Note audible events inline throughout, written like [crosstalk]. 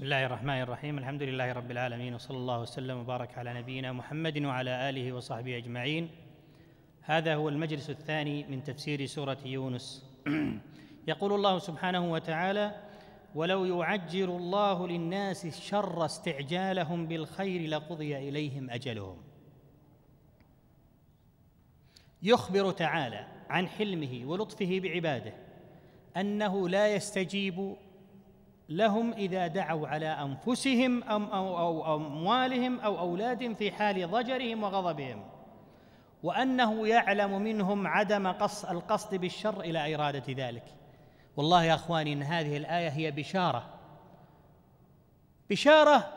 بسم الله الرحمن الرحيم الحمد لله رب العالمين وصلى الله وسلم وبارك على نبينا محمد وعلى آله وصحبه أجمعين هذا هو المجلس الثاني من تفسير سورة يونس [clears throat] يقول الله سبحانه وتعالى ولو يعجل الله للناس الشر استعجالهم بالخير لقضي إليهم أجلهم يخبر تعالى عن حلمه ولطفه بعباده أنه لا يستجيب لهم إذا دعوا على أنفسهم أم أو, أو أموالهم أو أولادهم في حال ضجرهم وغضبهم وأنه يعلم منهم عدم قص القصد بالشر إلى إرادة ذلك والله يا أخواني إن هذه الآية هي بشارة بشارة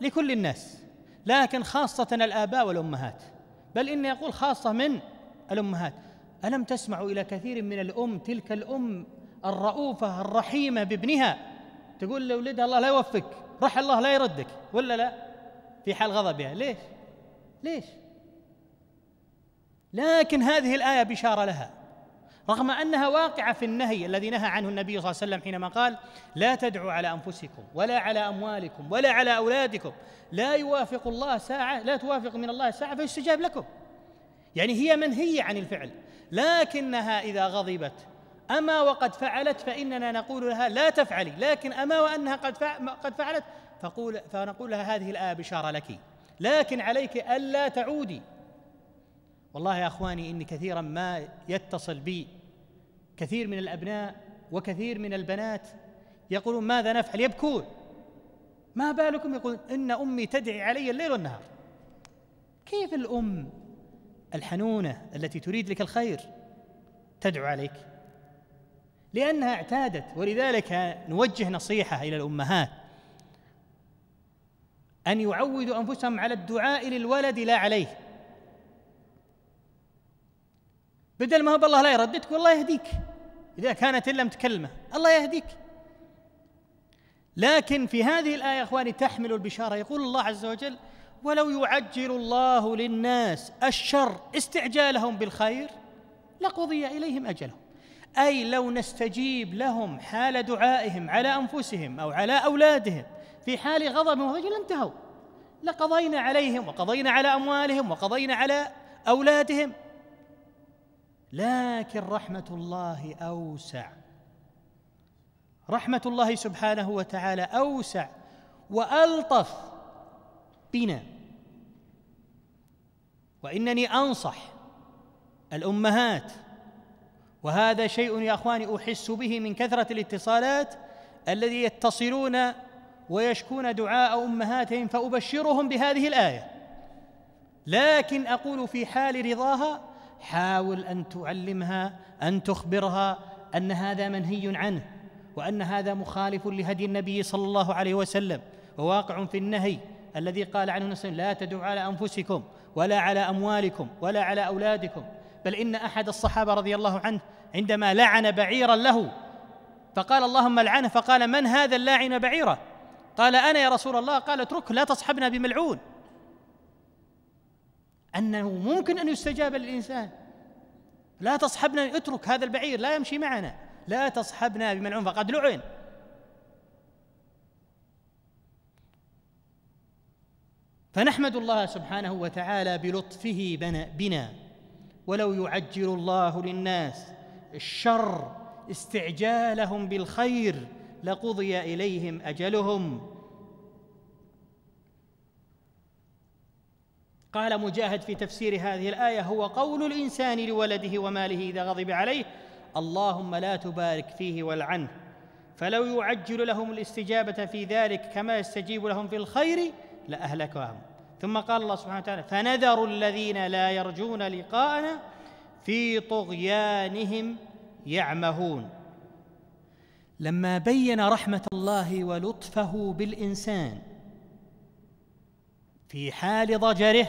لكل الناس لكن خاصة الآباء والأمهات بل إني أقول خاصة من الأمهات ألم تسمعوا إلى كثير من الأم تلك الأم الرؤوفة الرحيمة بابنها تقول لولدها الله لا يوفقك رح الله لا يردك ولا لا في حال غضبها يعني، ليش ليش لكن هذه الايه بشاره لها رغم انها واقعه في النهي الذي نهى عنه النبي صلى الله عليه وسلم حينما قال لا تدعوا على انفسكم ولا على اموالكم ولا على اولادكم لا يوافق الله ساعه لا توافق من الله ساعه فيستجاب لكم يعني هي منهيه عن الفعل لكنها اذا غضبت أما وقد فعلت فإننا نقول لها لا تفعلي لكن أما وأنها قد قد فعلت فقول فنقول لها هذه الآية بشارة لك لكن عليك ألا تعودي والله يا اخواني اني كثيرا ما يتصل بي كثير من الابناء وكثير من البنات يقولون ماذا نفعل يبكون ما بالكم يقول ان امي تدعي علي الليل والنهار كيف الام الحنونه التي تريد لك الخير تدعو عليك لأنها اعتادت ولذلك نوجه نصيحة إلى الأمهات أن يعودوا أنفسهم على الدعاء للولد لا عليه بدل ما هو الله لا يرددك والله يهديك إذا كانت إلا متكلمة الله يهديك لكن في هذه الآية إخواني تحمل البشارة يقول الله عز وجل ولو يعجل الله للناس الشر استعجالهم بالخير لقضي إليهم أجلهم اي لو نستجيب لهم حال دعائهم على انفسهم او على اولادهم في حال غضب وغجل انتهوا لقضينا عليهم وقضينا على اموالهم وقضينا على اولادهم لكن رحمه الله اوسع رحمه الله سبحانه وتعالى اوسع والطف بنا وانني انصح الامهات وهذا شيء يا اخواني احس به من كثره الاتصالات الذي يتصلون ويشكون دعاء امهاتهم فابشرهم بهذه الايه لكن اقول في حال رضاها حاول ان تعلمها ان تخبرها ان هذا منهي عنه وان هذا مخالف لهدي النبي صلى الله عليه وسلم وواقع في النهي الذي قال عنه نفسه لا تدعوا على انفسكم ولا على اموالكم ولا على اولادكم بل إن أحد الصحابة رضي الله عنه عندما لعن بعيرا له فقال اللهم لعنه فقال من هذا اللاعن بعيره قال أنا يا رسول الله قال اتركه لا تصحبنا بملعون أنه ممكن أن يستجاب للإنسان لا تصحبنا اترك هذا البعير لا يمشي معنا لا تصحبنا بملعون فقد لعن فنحمد الله سبحانه وتعالى بلطفه بنا, بنا ولو يعجل الله للناس الشر استعجالهم بالخير لقضي اليهم اجلهم قال مجاهد في تفسير هذه الايه هو قول الانسان لولده وماله اذا غضب عليه اللهم لا تبارك فيه والعنه فلو يعجل لهم الاستجابه في ذلك كما يستجيب لهم في الخير لاهلكهم ثم قال الله سبحانه وتعالى فنذر الذين لا يرجون لقاءنا في طغيانهم يعمهون لما بين رحمه الله ولطفه بالانسان في حال ضجره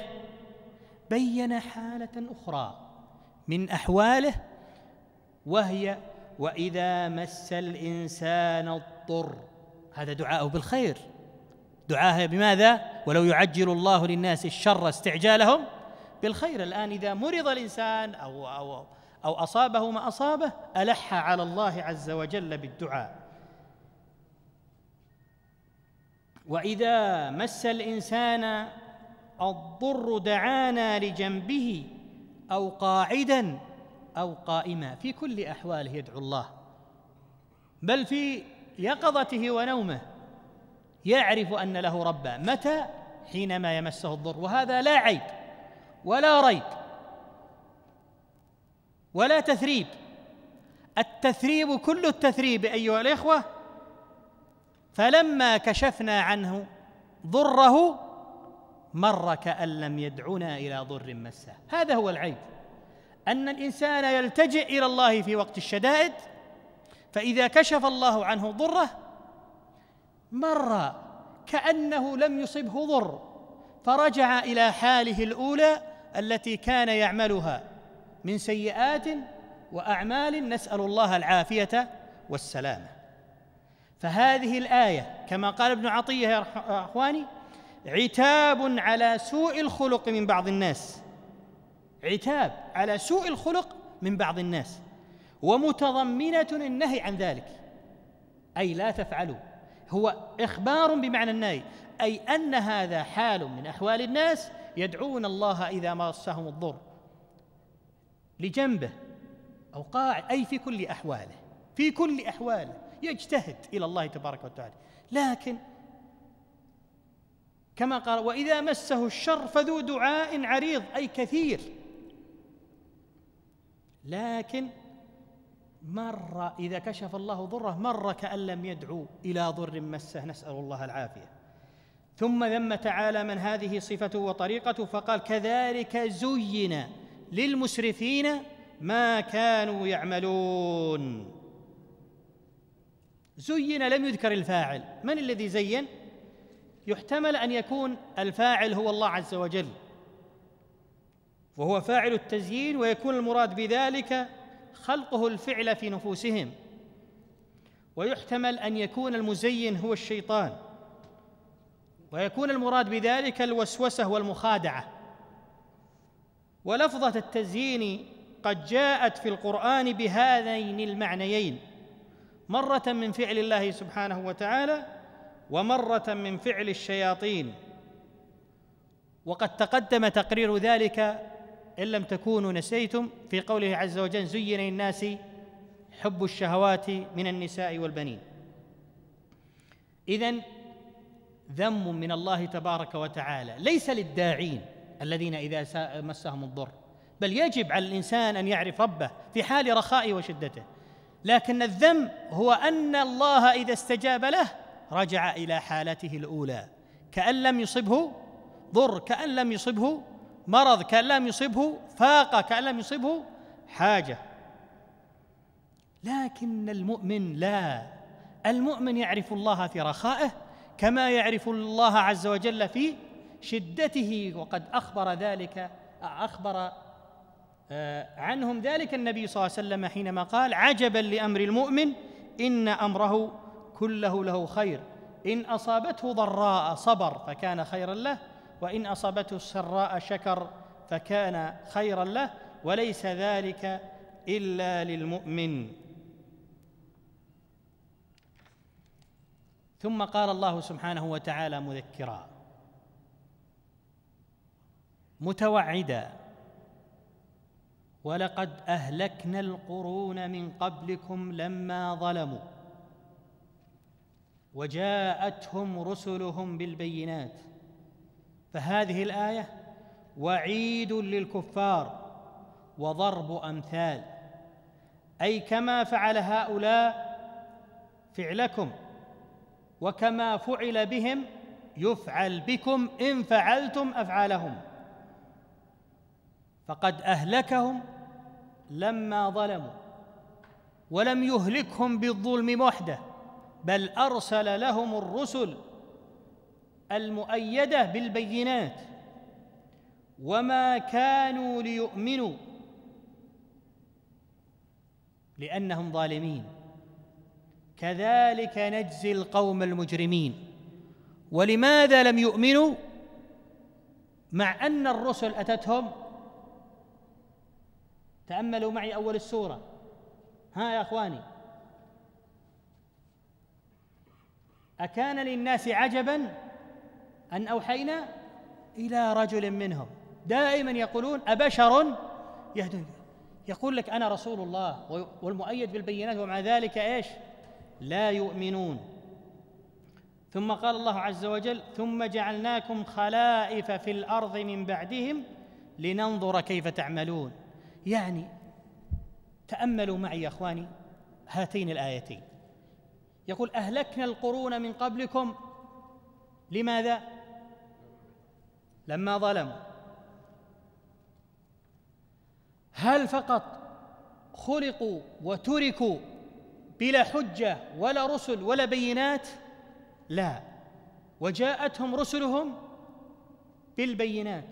بين حاله اخرى من احواله وهي واذا مس الانسان الضر هذا دعاء بالخير دعاه بماذا ولو يعجل الله للناس الشر استعجالهم بالخير الآن إذا مرض الإنسان أو أو أو أصابه ما أصابه ألح على الله عز وجل بالدعاء وإذا مس الإنسان الضر دعانا لجنبه أو قاعدا أو قائما في كل أحواله يدعو الله بل في يقظته ونومه يعرف ان له ربا متى حينما يمسه الضر وهذا لا عيب ولا ريب ولا تثريب التثريب كل التثريب ايها الاخوه فلما كشفنا عنه ضره مر كأن لم يدعنا إلى ضر مسه هذا هو العيب أن الإنسان يلتجئ إلى الله في وقت الشدائد فإذا كشف الله عنه ضره مر كأنه لم يصبه ضر فرجع إلى حاله الأولى التي كان يعملها من سيئات وأعمال نسأل الله العافية والسلامة فهذه الآية كما قال ابن عطية يا إخواني عتاب على سوء الخلق من بعض الناس عتاب على سوء الخلق من بعض الناس ومتضمنة النهي عن ذلك أي لا تفعلوا هو إخبار بمعنى النهي أي أن هذا حال من أحوال الناس يدعون الله إذا مسهم الضر لجنبه أو قاع أي في كل أحواله في كل أحواله يجتهد إلى الله تبارك وتعالى لكن كما قال وإذا مسه الشر فذو دعاء عريض أي كثير لكن مرة إذا كشف الله ضره مرة كأن لم يدعو إلى ضر مسه نسأل الله العافية ثم ذم تعالى من هذه صفته وطريقته فقال كذلك زين للمسرفين ما كانوا يعملون زين لم يذكر الفاعل من الذي زين يحتمل ان يكون الفاعل هو الله عز وجل وهو فاعل التزيين ويكون المراد بذلك خلقه الفعل في نفوسهم ويحتمل ان يكون المزين هو الشيطان ويكون المراد بذلك الوسوسه والمخادعه ولفظه التزيين قد جاءت في القران بهذين المعنيين مره من فعل الله سبحانه وتعالى ومره من فعل الشياطين وقد تقدم تقرير ذلك إن لم تكونوا نسيتم في قوله عز وجل زين للناس حب الشهوات من النساء والبنين إذا ذم من الله تبارك وتعالى ليس للداعين الذين إذا مسهم الضر بل يجب على الإنسان أن يعرف ربه في حال رخائه وشدته لكن الذم هو أن الله إذا استجاب له رجع إلى حالته الأولى كأن لم يصبه ضر كأن لم يصبه مرض كان لم يصبه فاقة كان لم يصبه حاجة لكن المؤمن لا المؤمن يعرف الله في رخائه كما يعرف الله عز وجل في شدته وقد أخبر ذلك أخبر آه، عنهم ذلك النبي صلى الله عليه وسلم حينما قال عجبا لأمر المؤمن إن أمره كله له خير إن أصابته ضراء صبر فكان خيرا له وإن أصابته السراء شكر فكان خيرا له وليس ذلك إلا للمؤمن ثم قال الله سبحانه وتعالى مذكرا متوعدا ولقد اهلكنا القرون من قبلكم لما ظلموا وجاءتهم رسلهم بالبينات فهذه الايه وعيد للكفار وضرب امثال اي كما فعل هؤلاء فعلكم وكما فعل بهم يفعل بكم ان فعلتم افعالهم فقد اهلكهم لما ظلموا ولم يهلكهم بالظلم وحده بل ارسل لهم الرسل المؤيده بالبينات وما كانوا ليؤمنوا لانهم ظالمين كذلك نجزي القوم المجرمين ولماذا لم يؤمنوا مع ان الرسل اتتهم تاملوا معي اول السوره ها يا اخواني اكان للناس عجبا أن أوحينا إلى رجل منهم دائما يقولون أبشر يهدون يقول لك أنا رسول الله والمؤيد بالبينات ومع ذلك إيش لا يؤمنون ثم قال الله عز وجل ثم جعلناكم خلائف في الأرض من بعدهم لننظر كيف تعملون يعني تأملوا معي يا إخواني هاتين الآيتين يقول أهلكنا القرون من قبلكم لماذا؟ لما ظلموا هل فقط خلقوا وتركوا بلا حجه ولا رسل ولا بينات لا وجاءتهم رسلهم بالبينات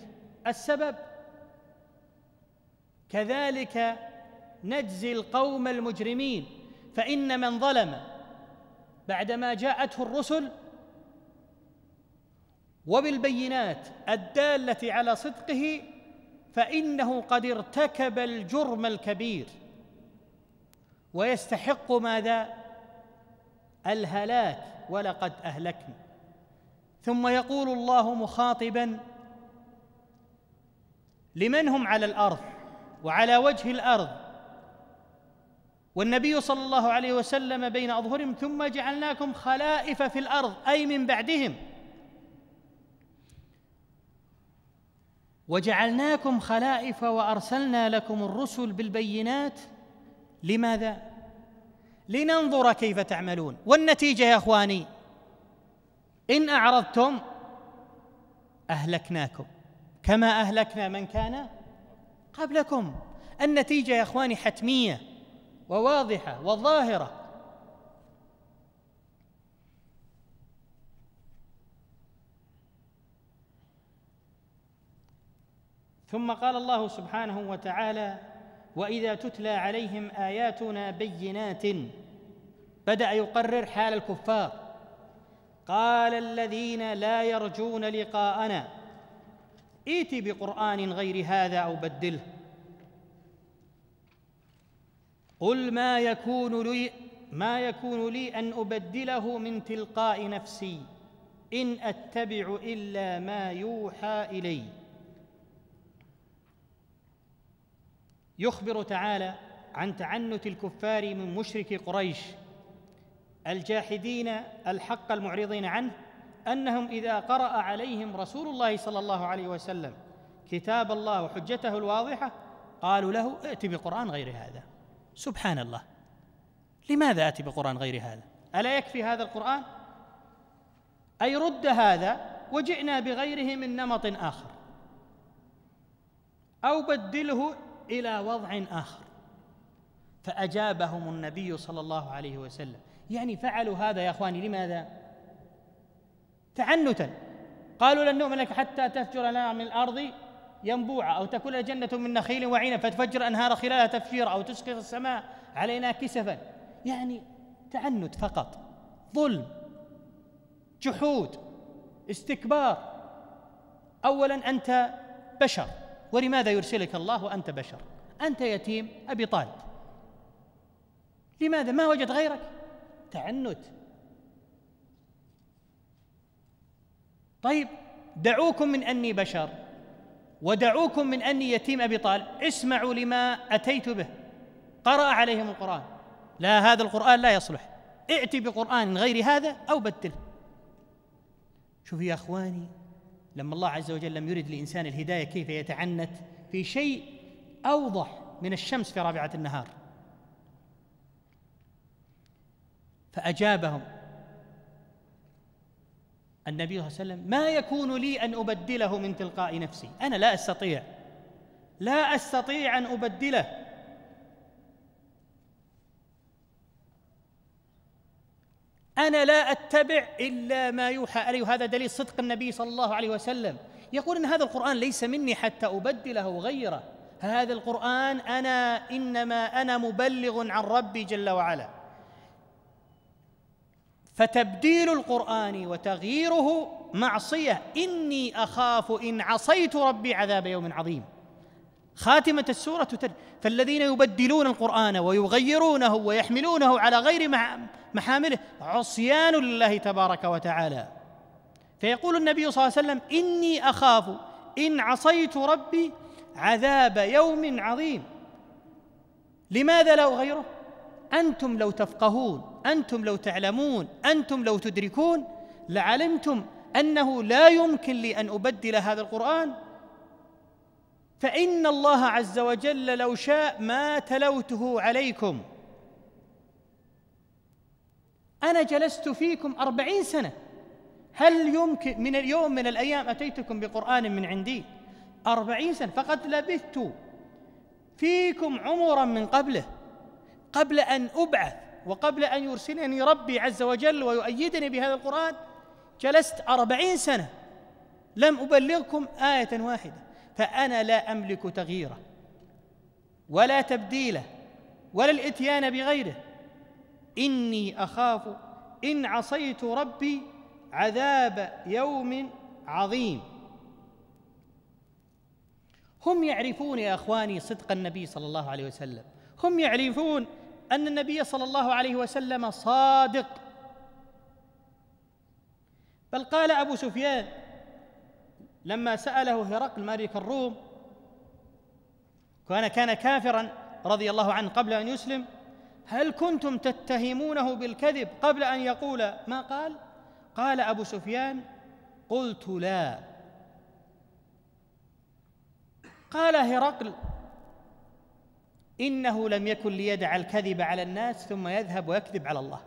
السبب كذلك نجزي القوم المجرمين فان من ظلم بعدما جاءته الرسل وبالبينات الداله على صدقه فانه قد ارتكب الجرم الكبير ويستحق ماذا الهلاك ولقد اهلكنا ثم يقول الله مخاطبا لمن هم على الارض وعلى وجه الارض والنبي صلى الله عليه وسلم بين اظهرهم ثم جعلناكم خلائف في الارض اي من بعدهم وجعلناكم خلائف وارسلنا لكم الرسل بالبينات لماذا لننظر كيف تعملون والنتيجه يا اخواني ان اعرضتم اهلكناكم كما اهلكنا من كان قبلكم النتيجه يا اخواني حتميه وواضحه وظاهره ثم قال الله سبحانه وتعالى واذا تتلى عليهم اياتنا بينات بدا يقرر حال الكفار قال الذين لا يرجون لقاءنا ائت بقران غير هذا او بدله قل ما يكون لي ما يكون لي ان ابدله من تلقاء نفسي ان اتبع الا ما يوحى الي يخبر تعالى عن تعنت الكفار من مشرك قريش الجاحدين الحق المعرضين عنه انهم اذا قرا عليهم رسول الله صلى الله عليه وسلم كتاب الله وحجته الواضحه قالوا له ائت بقران غير هذا سبحان الله لماذا اتي بقران غير هذا الا يكفي هذا القران اي رد هذا وجئنا بغيره من نمط اخر او بدله إلى وضع آخر فأجابهم النبي صلى الله عليه وسلم يعني فعلوا هذا يا اخواني لماذا؟ تعنتا قالوا لن نؤمن لك حتى تفجر لنا من الارض ينبوعا او تكون جنه من نخيل وعين فتفجر انهار خلالها تفجيرا او تسقط السماء علينا كسفا يعني تعنت فقط ظلم جحود استكبار اولا انت بشر ولماذا يرسلك الله وأنت بشر أنت يتيم أبي طالب لماذا ما وجد غيرك تعنت طيب دعوكم من أني بشر ودعوكم من أني يتيم أبي طالب اسمعوا لما أتيت به قرأ عليهم القرآن لا هذا القرآن لا يصلح ائت بقرآن غير هذا أو بدله شوف يا أخواني لما الله عز وجل لم يرد لإنسان الهداية كيف يتعنت في شيء أوضح من الشمس في رابعة النهار فأجابهم النبي صلى الله عليه وسلم ما يكون لي أن أبدله من تلقاء نفسي أنا لا أستطيع لا أستطيع أن أبدله أنا لا أتبع إلا ما يوحى إلي وهذا دليل صدق النبي صلى الله عليه وسلم يقول إن هذا القرآن ليس مني حتى أبدله وغيره هذا القرآن أنا إنما أنا مبلغ عن ربي جل وعلا فتبديل القرآن وتغييره معصية إني أخاف إن عصيت ربي عذاب يوم عظيم خاتمة السورة تتل فالذين يبدلون القرآن ويغيرونه ويحملونه على غير محامله عصيان لله تبارك وتعالى فيقول النبي صلى الله عليه وسلم إني أخاف إن عصيت ربي عذاب يوم عظيم لماذا لا أغيره؟ أنتم لو تفقهون أنتم لو تعلمون أنتم لو تدركون لعلمتم أنه لا يمكن لي أن أبدل هذا القرآن فان الله عز وجل لو شاء ما تلوته عليكم انا جلست فيكم اربعين سنه هل يمكن من اليوم من الايام اتيتكم بقران من عندي أربعين سنة فقد لبثت فيكم عمرا من قبله قبل أن أبعث وقبل أن يرسلني ربي عز وجل ويؤيدني بهذا القرآن جلست أربعين سنة لم أبلغكم آية واحدة فأنا لا أملك تغييره ولا تبديله ولا الإتيان بغيره إني أخاف إن عصيت ربي عذاب يوم عظيم هم يعرفون يا اخواني صدق النبي صلى الله عليه وسلم هم يعرفون ان النبي صلى الله عليه وسلم صادق بل قال ابو سفيان لما سأله هرقل ملك الروم كان كان كافرا رضي الله عنه قبل أن يسلم هل كنتم تتهمونه بالكذب قبل أن يقول ما قال قال أبو سفيان قلت لا قال هرقل إنه لم يكن ليدع الكذب على الناس ثم يذهب ويكذب على الله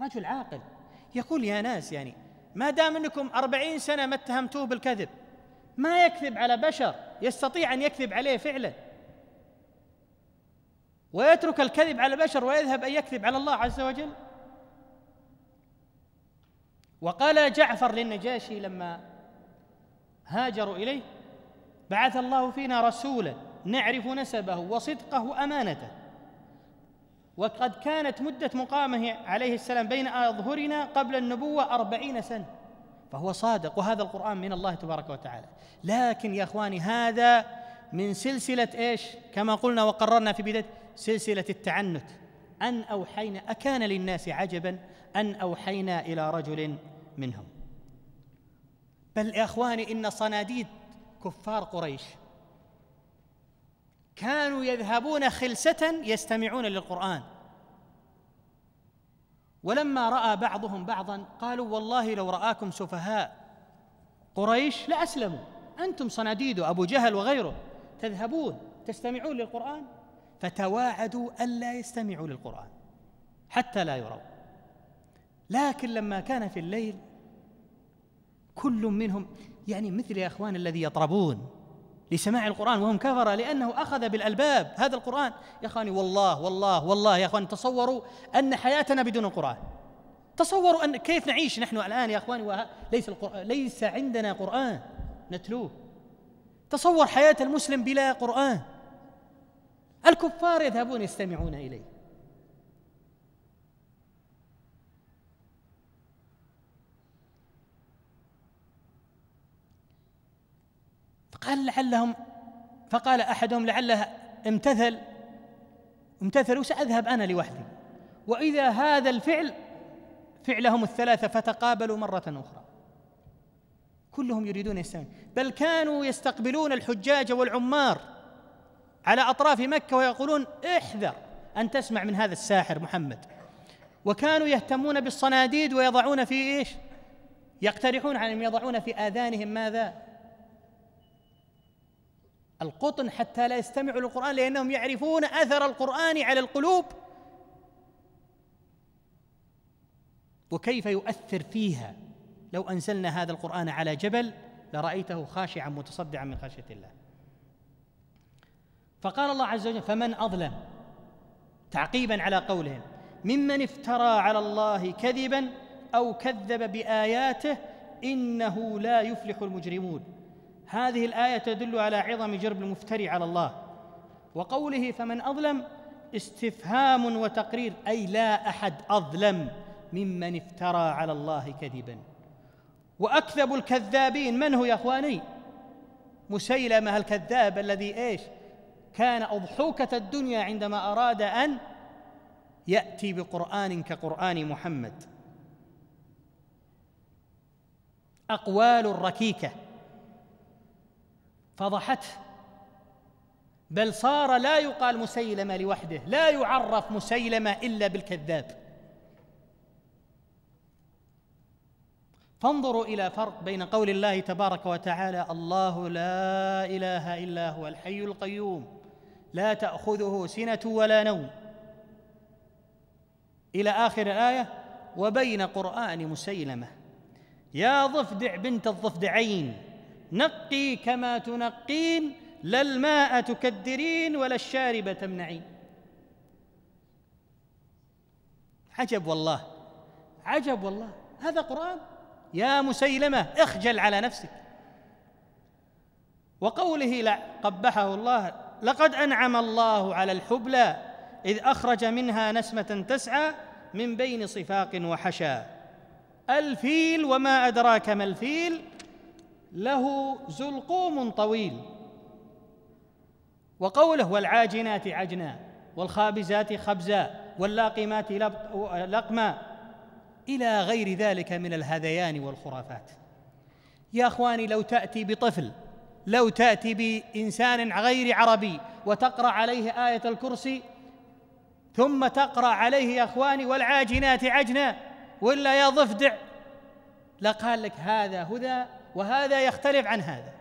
رجل عاقل يقول يا ناس يعني ما دام أنكم أربعين سنة ما اتهمتوه بالكذب ما يكذب على بشر يستطيع أن يكذب عليه فعلا ويترك الكذب على البشر ويذهب أن يكذب على الله عز وجل وقال جعفر للنجاشي لما هاجروا إليه بعث الله فينا رسولا نعرف نسبه وصدقه وأمانته وقد كانت مدة مقامه عليه السلام بين أظهرنا قبل النبوة أربعين سنة فهو صادق وهذا القرآن من الله تبارك وتعالى لكن يا إخواني هذا من سلسلة إيش كما قلنا وقررنا في بداية سلسلة التعنت أن أوحينا أكان للناس عجبا أن أوحينا إلى رجل منهم بل يا إخواني إن صناديد كفار قريش كانوا يذهبون خلسة يستمعون للقرآن ولما رأى بعضهم بعضا قالوا والله لو رآكم سفهاء قريش لأسلموا أنتم صناديد أبو جهل وغيره تذهبون تستمعون للقرآن فتواعدوا ألا يستمعوا للقرآن حتى لا يروا لكن لما كان في الليل كل منهم يعني مثل يا اخوان الذي يطربون لسماع القرآن وهم كفرة لأنه أخذ بالألباب هذا القرآن يا أخواني والله والله والله يا أخواني تصوروا أن حياتنا بدون القرآن تصوروا أن كيف نعيش نحن الآن يا أخواني ليس, ليس عندنا قرآن نتلوه تصور حياة المسلم بلا قرآن الكفار يذهبون يستمعون إليه قال لعلهم فقال احدهم لعله امتثل امتثلوا ساذهب انا لوحدي واذا هذا الفعل فعلهم الثلاثه فتقابلوا مره اخرى كلهم يريدون يستمع بل كانوا يستقبلون الحجاج والعمار على اطراف مكه ويقولون احذر ان تسمع من هذا الساحر محمد وكانوا يهتمون بالصناديد ويضعون في ايش؟ يقترحون عليهم يضعون في اذانهم ماذا؟ القطن حتى لا يستمعوا للقرآن لأنهم يعرفون أثر القرآن على القلوب وكيف يؤثر فيها لو أنزلنا هذا القرآن على جبل لرأيته خاشعا متصدعا من خشية الله فقال الله عز وجل فمن أظلم تعقيبا على قولهم ممن افترى على الله كذبا أو كذب بآياته إنه لا يفلح المجرمون هذه الآية تدل على عظم جرب المفتري على الله وقوله فمن أظلم استفهام وتقرير أي لا أحد أظلم ممن افترى على الله كذبا وأكذب الكذابين من هو يا إخواني مسيلمة الكذاب الذي إيش كان أضحوكة الدنيا عندما أراد أن يأتي بقرآن كقرآن محمد أقوال ركيكة فضحته بل صار لا يقال مسيلمه لوحده لا يعرف مسيلمه الا بالكذاب فانظروا الى فرق بين قول الله تبارك وتعالى الله لا اله الا هو الحي القيوم لا تاخذه سنه ولا نوم الى اخر الايه وبين قران مسيلمه يا ضفدع بنت الضفدعين نقي كما تنقين لا الماء تكدرين ولا الشارب تمنعين عجب والله عجب والله هذا قرآن يا مسيلمة اخجل على نفسك وقوله لا قبحه الله لقد أنعم الله على الحبلى إذ أخرج منها نسمة تسعى من بين صفاق وحشا الفيل وما أدراك ما الفيل له زلقوم طويل وقوله والعاجنات عجنا والخابزات خبزا واللاقمات لقما إلى غير ذلك من الهذيان والخرافات يا اخواني لو تاتي بطفل لو تاتي بانسان غير عربي وتقرا عليه ايه الكرسي ثم تقرا عليه يا اخواني والعاجنات عجنا ولا يا ضفدع لقال لك هذا هدى وهذا يختلف عن هذا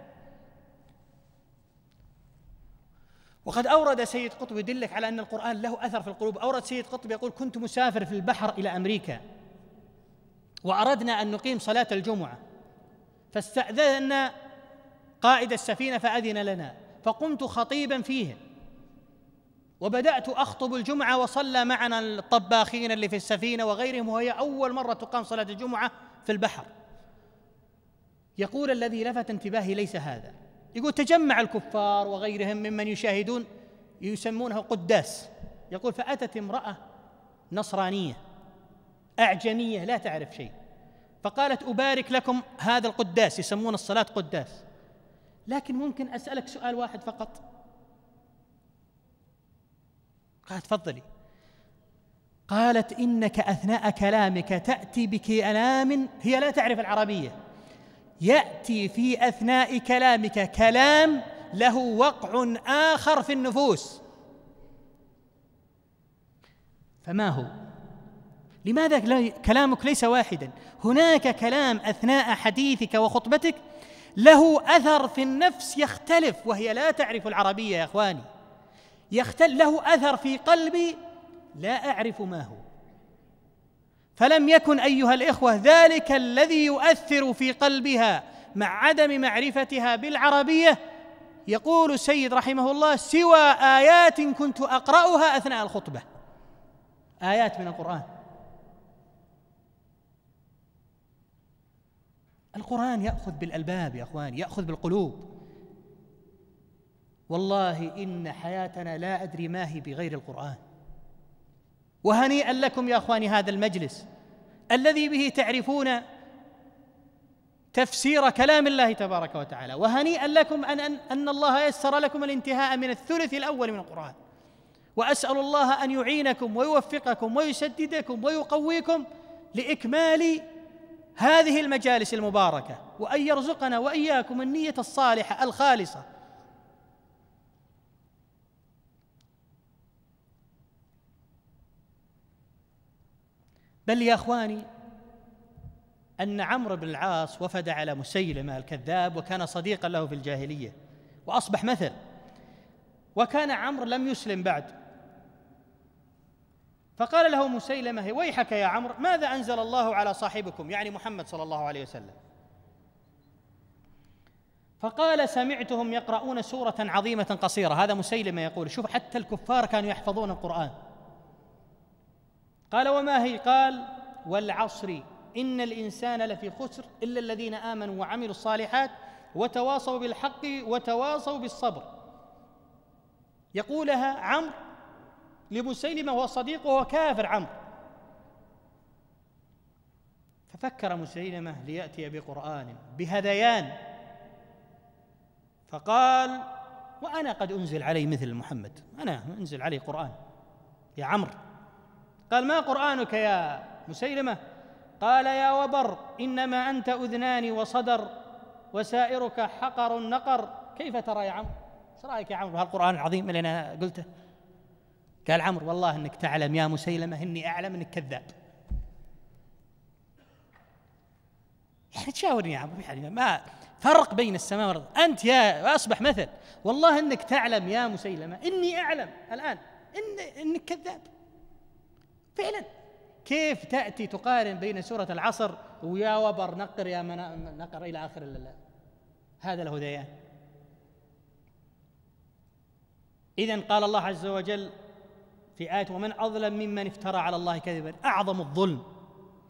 وقد أورد سيد قطب يدلك على أن القرآن له أثر في القلوب أورد سيد قطب يقول كنت مسافر في البحر إلى أمريكا وأردنا أن نقيم صلاة الجمعة فاستأذنا قائد السفينة فأذن لنا فقمت خطيبا فيه وبدأت أخطب الجمعة وصلى معنا الطباخين اللي في السفينة وغيرهم وهي أول مرة تقام صلاة الجمعة في البحر يقول الذي لفت انتباهي ليس هذا يقول تجمع الكفار وغيرهم ممن يشاهدون يسمونها قداس يقول فأتت امرأة نصرانية أعجمية لا تعرف شيء فقالت أبارك لكم هذا القداس يسمون الصلاة قداس لكن ممكن أسألك سؤال واحد فقط قالت تفضلي قالت إنك أثناء كلامك تأتي بكلام هي لا تعرف العربية ياتي في اثناء كلامك كلام له وقع اخر في النفوس فما هو لماذا كلامك ليس واحدا هناك كلام اثناء حديثك وخطبتك له اثر في النفس يختلف وهي لا تعرف العربيه يا اخواني يختل له اثر في قلبي لا اعرف ما هو فلم يكن ايها الاخوه ذلك الذي يؤثر في قلبها مع عدم معرفتها بالعربيه يقول السيد رحمه الله سوى ايات كنت اقراها اثناء الخطبه ايات من القران القران ياخذ بالالباب يا اخوان ياخذ بالقلوب والله ان حياتنا لا ادري ما هي بغير القران وهنيئا لكم يا اخواني هذا المجلس الذي به تعرفون تفسير كلام الله تبارك وتعالى وهنيئا لكم ان ان, أن الله يسر لكم الانتهاء من الثلث الاول من القران واسال الله ان يعينكم ويوفقكم ويسددكم ويقويكم لاكمال هذه المجالس المباركه وان يرزقنا واياكم النيه الصالحه الخالصه بل يا اخواني ان عمرو بن العاص وفد على مسيلمه الكذاب وكان صديقا له في الجاهليه واصبح مثل وكان عمرو لم يسلم بعد فقال له مسيلمه ويحك يا عمرو ماذا انزل الله على صاحبكم يعني محمد صلى الله عليه وسلم فقال سمعتهم يقرؤون سورة عظيمة قصيرة هذا مسيلمة يقول شوف حتى الكفار كانوا يحفظون القرآن قال وما هي قال والعصر إن الإنسان لفي خسر إلا الذين آمنوا وعملوا الصالحات وتواصوا بالحق وتواصوا بالصبر يقولها عمرو لمسيلمة هو صديقه وهو كافر عمرو ففكر مسيلمة ليأتي بقرآن بهذيان فقال وأنا قد أنزل علي مثل محمد أنا أنزل علي قرآن يا عمرو قال ما قرآنك يا مسيلمة قال يا وبر إنما أنت أذنان وصدر وسائرك حقر نقر كيف ترى يا عمرو ايش رايك يا عمرو بهالقران العظيم اللي انا قلته قال عمرو والله انك تعلم يا مسيلمه اني اعلم انك كذاب يعني تشاورني يا عمرو يعني ما فرق بين السماء والارض انت يا اصبح مثل والله انك تعلم يا مسيلمه اني اعلم الان إن انك كذاب فعلا كيف تأتي تقارن بين سورة العصر ويا وبر نقر يا من نقر إلى آخر الليل. هذا الهذيان إذا قال الله عز وجل في آية ومن أظلم ممن افترى على الله كذبا أعظم الظلم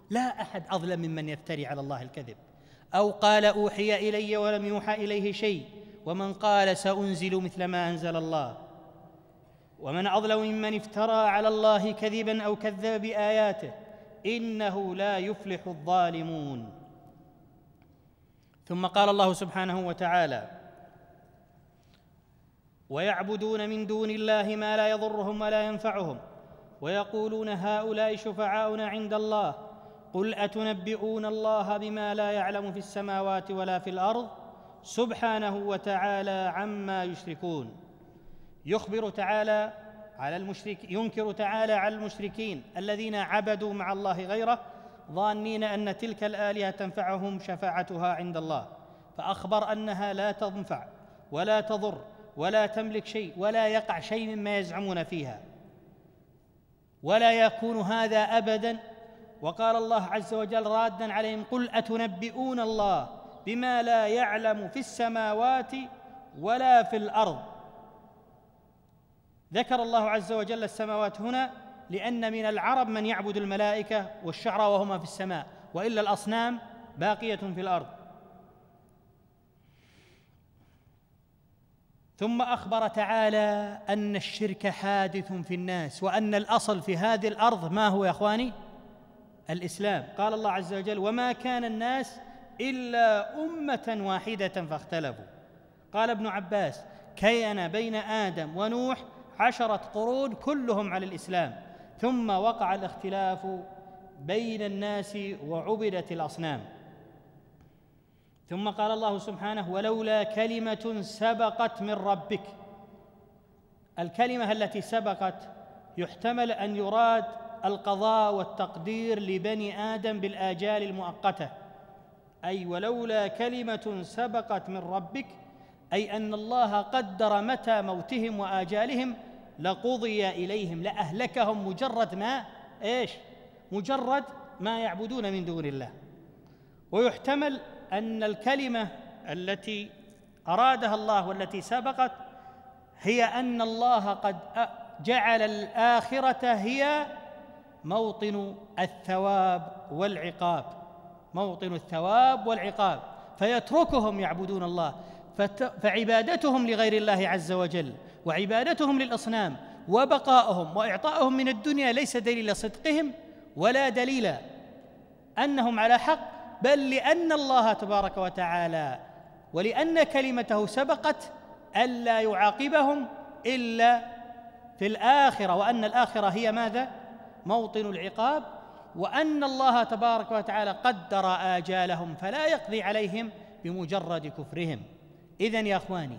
لا أحد أظلم ممن يفتري على الله الكذب أو قال أوحي إلي ولم يوحى إليه شيء ومن قال سأنزل مثل ما أنزل الله ومن اظلم ممن افترى على الله كذبا او كذب باياته انه لا يفلح الظالمون ثم قال الله سبحانه وتعالى ويعبدون من دون الله ما لا يضرهم ولا ينفعهم ويقولون هؤلاء شفعاؤنا عند الله قل اتنبئون الله بما لا يعلم في السماوات ولا في الارض سبحانه وتعالى عما يشركون يخبر تعالى على المشرك ينكر تعالى على المشركين الذين عبدوا مع الله غيره ظانين ان تلك الالهه تنفعهم شفاعتها عند الله فاخبر انها لا تنفع ولا تضر ولا تملك شيء ولا يقع شيء مما يزعمون فيها ولا يكون هذا ابدا وقال الله عز وجل رادا عليهم قل اتنبئون الله بما لا يعلم في السماوات ولا في الارض ذكر الله عز وجل السماوات هنا لأن من العرب من يعبد الملائكة والشعرى وهما في السماء وإلا الأصنام باقية في الأرض ثم أخبر تعالى أن الشرك حادث في الناس وأن الأصل في هذه الأرض ما هو يا إخواني؟ الإسلام قال الله عز وجل وما كان الناس إلا أمة واحدة فاختلفوا قال ابن عباس كان بين آدم ونوح عشرة قرون كلهم على الإسلام ثم وقع الاختلاف بين الناس وعبدت الأصنام ثم قال الله سبحانه ولولا كلمة سبقت من ربك الكلمة التي سبقت يحتمل أن يراد القضاء والتقدير لبني آدم بالآجال المؤقتة أي ولولا كلمة سبقت من ربك أي أن الله قدر متى موتهم وآجالهم لقضي إليهم لأهلكهم مجرد ما إيش مجرد ما يعبدون من دون الله ويحتمل أن الكلمة التي أرادها الله والتي سبقت هي أن الله قد جعل الآخرة هي موطن الثواب والعقاب موطن الثواب والعقاب فيتركهم يعبدون الله فعبادتهم لغير الله عز وجل وعبادتهم للاصنام وبقاؤهم واعطائهم من الدنيا ليس دليل صدقهم ولا دليل انهم على حق بل لان الله تبارك وتعالى ولان كلمته سبقت الا يعاقبهم الا في الاخره وان الاخره هي ماذا موطن العقاب وان الله تبارك وتعالى قدر اجالهم فلا يقضي عليهم بمجرد كفرهم اذا يا اخواني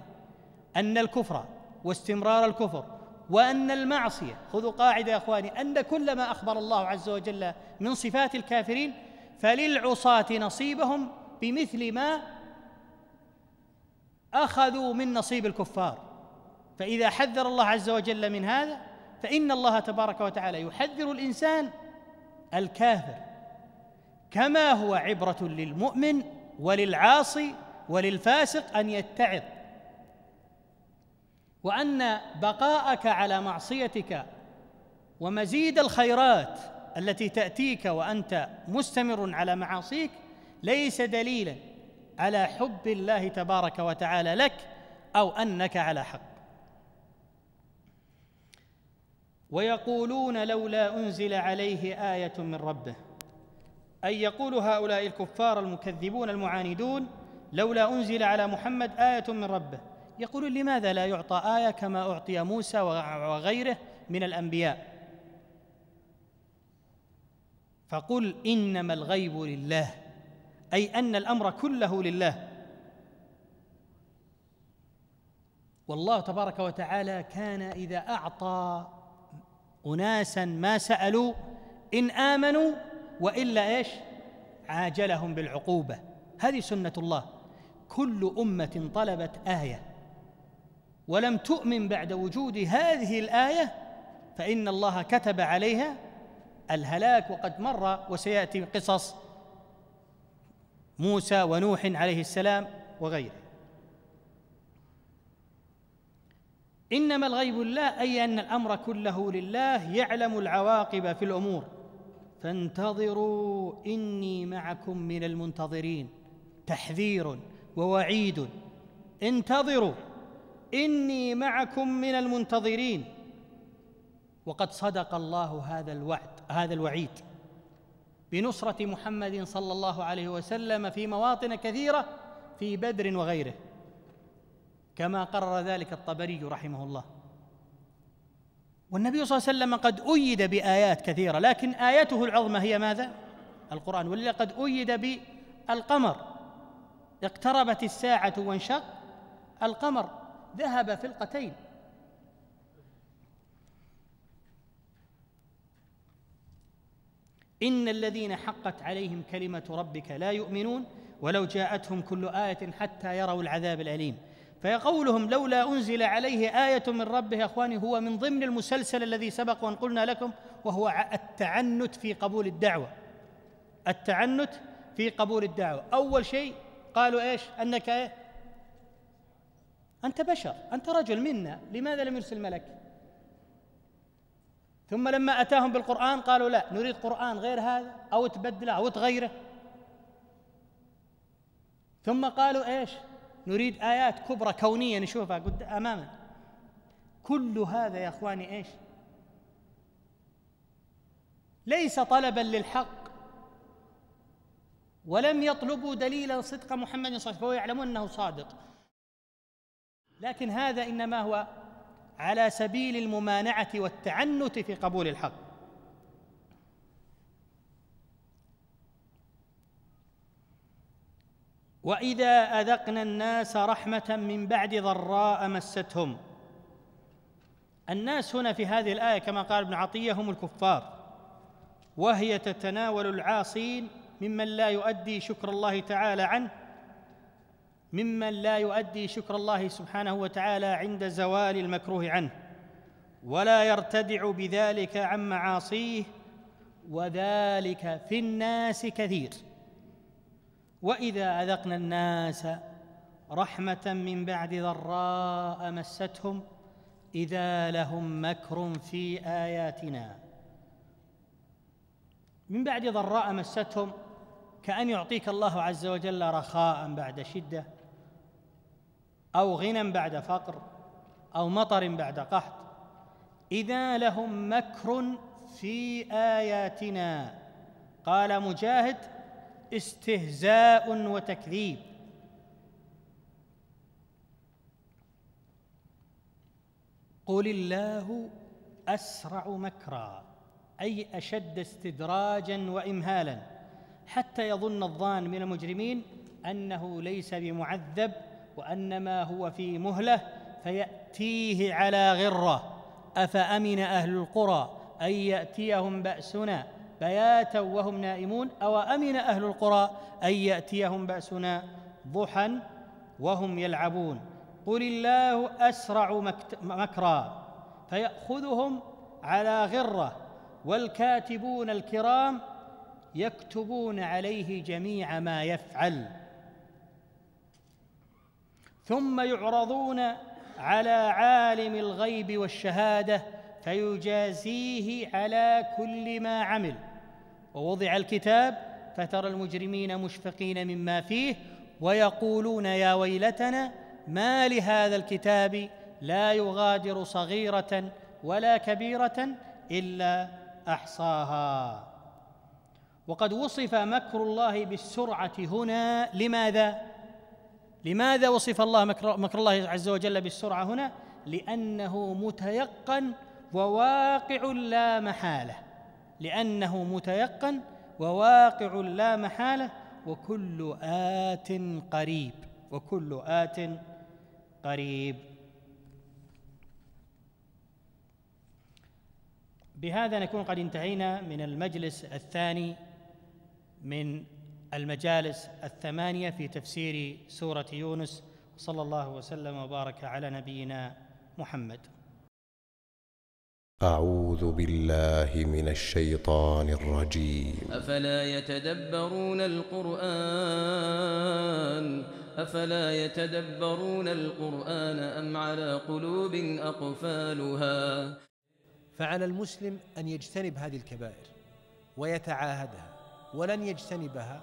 ان الكفر واستمرار الكفر وأن المعصية خذوا قاعدة يا أخواني أن كل ما أخبر الله عز وجل من صفات الكافرين فللعصاة نصيبهم بمثل ما أخذوا من نصيب الكفار فإذا حذر الله عز وجل من هذا فإن الله تبارك وتعالى يحذر الإنسان الكافر كما هو عبرة للمؤمن وللعاصي وللفاسق أن يتعظ وان بقاءك على معصيتك ومزيد الخيرات التي تاتيك وانت مستمر على معاصيك ليس دليلا على حب الله تبارك وتعالى لك او انك على حق ويقولون لولا انزل عليه ايه من ربه اي يقول هؤلاء الكفار المكذبون المعاندون لولا انزل على محمد ايه من ربه يقولون لماذا لا يعطى آية كما أعطي موسى وغيره من الأنبياء فقل إنما الغيب لله أي أن الأمر كله لله والله تبارك وتعالى كان إذا أعطى أناسا ما سألوا إن آمنوا وإلا إيش عاجلهم بالعقوبة هذه سنة الله كل أمة طلبت آية ولم تؤمن بعد وجود هذه الايه فان الله كتب عليها الهلاك وقد مر وسياتي قصص موسى ونوح عليه السلام وغيره انما الغيب لله اي ان الامر كله لله يعلم العواقب في الامور فانتظروا اني معكم من المنتظرين تحذير ووعيد انتظروا اني معكم من المنتظرين وقد صدق الله هذا الوعد هذا الوعيد بنصره محمد صلى الله عليه وسلم في مواطن كثيره في بدر وغيره كما قرر ذلك الطبري رحمه الله والنبي صلى الله عليه وسلم قد أيد بآيات كثيرة لكن آيته العظمى هي ماذا؟ القرآن ولله قد أيد بالقمر اقتربت الساعة وانشق القمر ذهب فلقتين إن الذين حقت عليهم كلمة ربك لا يؤمنون ولو جاءتهم كل آية حتى يروا العذاب الأليم فيقولهم لولا أنزل عليه آية من ربه يا أخواني هو من ضمن المسلسل الذي سبق وأن قلنا لكم وهو التعنت في قبول الدعوة التعنت في قبول الدعوة أول شيء قالوا إيش أنك إيه أنت بشر أنت رجل منا لماذا لم يرسل ملك ثم لما أتاهم بالقرآن قالوا لا نريد قرآن غير هذا أو تبدله أو تغيره ثم قالوا إيش نريد آيات كبرى كونية نشوفها قد أمامنا كل هذا يا إخواني إيش ليس طلبا للحق ولم يطلبوا دليلا صدق محمد صلى الله عليه وسلم فهو يعلمون أنه صادق لكن هذا انما هو على سبيل الممانعه والتعنت في قبول الحق واذا اذقنا الناس رحمه من بعد ضراء مستهم الناس هنا في هذه الايه كما قال ابن عطيه هم الكفار وهي تتناول العاصين ممن لا يؤدي شكر الله تعالى عنه ممن لا يؤدي شكر الله سبحانه وتعالى عند زوال المكروه عنه ولا يرتدع بذلك عن معاصيه وذلك في الناس كثير واذا اذقنا الناس رحمه من بعد ضراء مستهم اذا لهم مكر في اياتنا من بعد ضراء مستهم كأن يعطيك الله عز وجل رخاء بعد شدة او غنى بعد فقر او مطر بعد قحط اذا لهم مكر في اياتنا قال مجاهد استهزاء وتكذيب قل الله اسرع مكرا اي اشد استدراجا وامهالا حتى يظن الظان من المجرمين انه ليس بمعذب وانما هو في مهله فياتيه على غره افامن اهل القرى ان ياتيهم باسنا بياتا وهم نائمون او امن اهل القرى ان ياتيهم باسنا ضحى وهم يلعبون قل الله اسرع مكرا فياخذهم على غره والكاتبون الكرام يكتبون عليه جميع ما يفعل ثم يعرضون على عالم الغيب والشهاده فيجازيه على كل ما عمل ووضع الكتاب فترى المجرمين مشفقين مما فيه ويقولون يا ويلتنا ما لهذا الكتاب لا يغادر صغيره ولا كبيره الا احصاها وقد وصف مكر الله بالسرعه هنا لماذا لماذا وصف الله مكر, الله عز وجل بالسرعة هنا لأنه متيقن وواقع لا محالة لأنه متيقن وواقع لا محالة وكل آت قريب وكل آت قريب بهذا نكون قد انتهينا من المجلس الثاني من المجالس الثمانية في تفسير سورة يونس صلى الله وسلم وبارك على نبينا محمد أعوذ بالله من الشيطان الرجيم أفلا يتدبرون القرآن أفلا يتدبرون القرآن أم على قلوب أقفالها فعلى المسلم أن يجتنب هذه الكبائر ويتعاهدها ولن يجتنبها